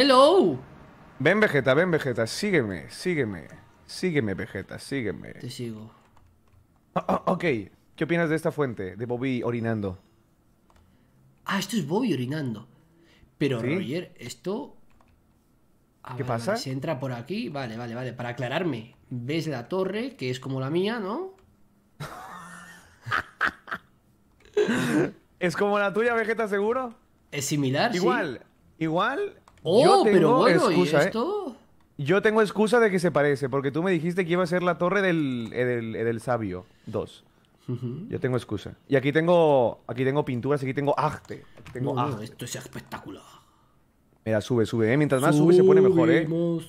Hello. Ven Vegeta, ven Vegeta, sígueme, sígueme. Sígueme Vegeta, sígueme. Te sigo. Ah, ah, ok, ¿qué opinas de esta fuente? De Bobby orinando. Ah, esto es Bobby orinando. Pero Roger, esto... ¿Qué pasa? se entra por aquí, vale, vale, vale. Para aclararme, ves la torre, que es como la mía, ¿no? ¿Es como la tuya, Vegeta, seguro? Es similar, Igual, igual, Oh, pero bueno, ¿eh? esto? Yo tengo excusa de que se parece, porque tú me dijiste que iba a ser la torre del, eh, del, eh, del sabio 2. Yo tengo excusa. Y aquí tengo aquí tengo pinturas, aquí tengo arte. tengo esto es espectacular. Mira, sube, sube, Mientras más sube se pone mejor, ¿eh? Subimos,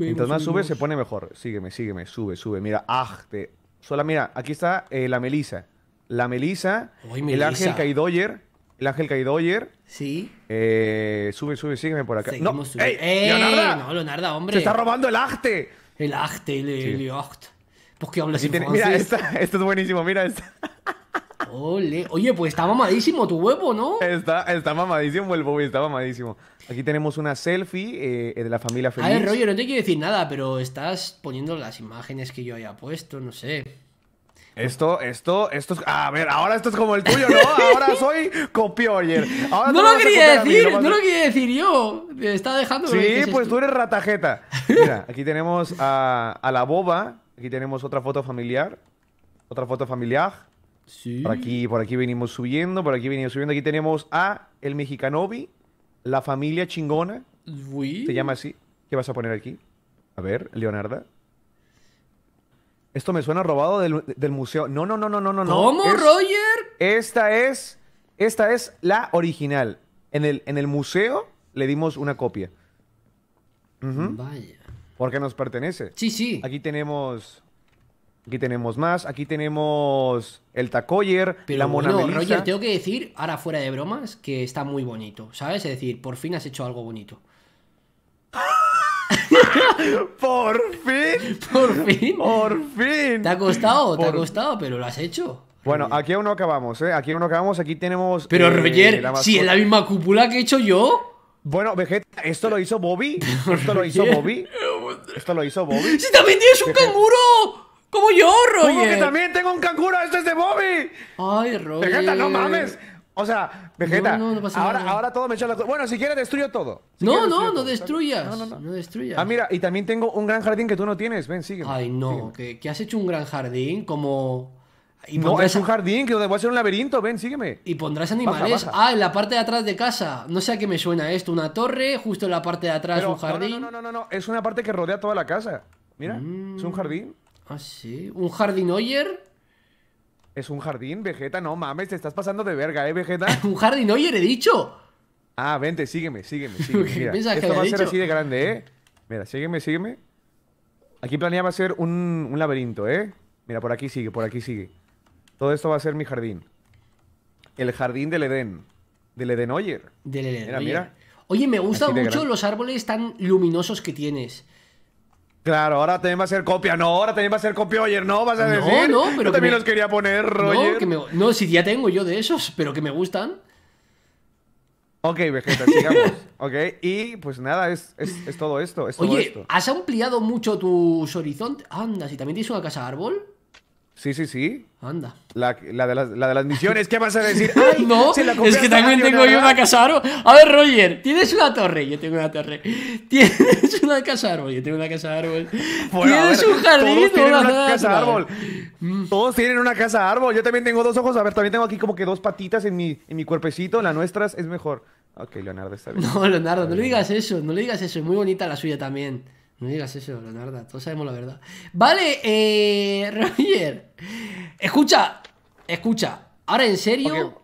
Mientras más sube se pone mejor. Sígueme, sígueme, sube, sube. Mira, arte. Sola, mira, aquí está la melisa. La melisa, el ángel Kaidoyer el Ángel Caidoyer. Sí. Eh, sube, sube, sígueme por acá. Seguimos no, subiendo. ¡Ey! Leonarda, no, Leonarda, hombre. Se está robando el acte. El acte, el, sí. acte. ¿Por qué hablas Mira, esto es buenísimo, mira esta. Ole. Oye, pues está mamadísimo tu huevo, ¿no? Está, está mamadísimo el Bobby, está mamadísimo. Aquí tenemos una selfie eh, de la familia feliz. A ver, Roger, no te quiero decir nada, pero estás poniendo las imágenes que yo haya puesto, no sé. Esto, esto, esto es. A ver, ahora esto es como el tuyo, ¿no? Ahora soy copioyer. Ahora no lo quería decir, no, lo quería decir yo. Me está dejando. Sí, pues tú eres ratajeta. Mira, aquí tenemos a, la boba. Aquí tenemos otra foto familiar. Otra foto familiar. Sí. Por aquí, por aquí venimos subiendo, por aquí venimos subiendo. Aquí tenemos a el mexicanobi la familia chingona. Te Se llama así. ¿Qué vas a poner aquí? A ver, Leonardo. Esto me suena robado del, museo. No, no, no, no, no, no. ¿Cómo, Roger? Esta es, esta es la original. En el, en el museo le dimos una copia. Vaya. Porque nos pertenece. Sí, sí. Aquí tenemos. Aquí tenemos más. Aquí tenemos el tacoyer, la Mona Roger, tengo que decir, ahora fuera de bromas, que está muy bonito. ¿Sabes? Es decir, por fin has hecho algo bonito. ¡Por fin! ¡Por fin! ¡Por fin! Te ha costado, te ha costado, pero lo has hecho. Bueno, aquí aún no acabamos, ¿eh? Aquí aún no acabamos, aquí tenemos... Pero eh, Roger, si es la misma cúpula que he hecho yo... Bueno, Vegeta, ¿esto lo hizo Bobby? ¿Esto lo hizo Bobby? ¿Esto lo hizo Bobby? ¡Si también tienes un canguro! ¡Como yo, Roger! que también tengo un canguro? ¡Esto es de Bobby! ¡Ay, Roger! no mames. O sea, Vegeta, ahora, ahora todo me echa la Bueno, si quieres destruyo todo. no, no, no destruyas. No, no, no. Ah, mira, y también tengo un gran jardín que tú no tienes. Ven, sigue. Ay, no, que, has hecho un gran jardín como... no, es un jardín que voy a hacer un laberinto. Ven, sígueme. Y pondrás animales. Ah, en la parte de atrás de casa. No sé a qué me suena esto. Una torre, justo en la parte de atrás un jardín. No, no, no, no, no, Es una parte que rodea toda la casa. Mira, es un mm. jardín. Ah, sí. ¿Un jardín Oyer? ¿Es un jardín, Vegeta? No mames, te estás pasando de verga, ¿eh, Vegeta? ¿Un jardín? oyer, he dicho. Ah, vente, sígueme, sígueme, sígueme. Mira, esto va a ser así de grande, ¿eh? Mira, sígueme, sígueme. Aquí planeaba ser un, laberinto, ¿eh? Mira, por aquí sigue, por aquí sigue. Todo esto va a ser mi jardín. El jardín del Edén. Del Oyer. Del edén Mira, Oye, me gustan mucho los árboles tan luminosos que tienes. Claro, ahora también va a ser copia. No, ahora también va a ser copia, Roger. No, vas a decir. No, pero. Yo también los quería poner, Roger. No, que me... no, si ya tengo yo de esos, pero que me gustan. Ok, Vegeta, sigamos. ok, y pues nada, es, todo esto. Oye, ¿has ampliado mucho tus horizontes? Anda, si también tienes una casa árbol. Sí, sí, sí. Anda. La, de, las, la de las misiones, ¿qué vas a decir? ¡Ay, no! es que también tengo yo una casa árbol. A ver, Roger, tienes una torre. Yo tengo una torre. Tienes una casa árbol. Yo tengo una casa árbol. tienes un jardín. Todos tienen una, casa árbol. árbol. Mm. Todos tienen una casa árbol. Yo también tengo dos ojos. A ver, también tengo aquí como que dos patitas en mi, en mi cuerpecito. La nuestra es mejor. Ok, Leonardo está bien. No, Leonardo, no le digas eso. No le digas eso. Es muy bonita la suya también. No digas eso, Leonardo. Todos sabemos la verdad. Vale, eh, Roger. Escucha, escucha. Ahora en serio,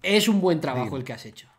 es un buen trabajo el que has hecho.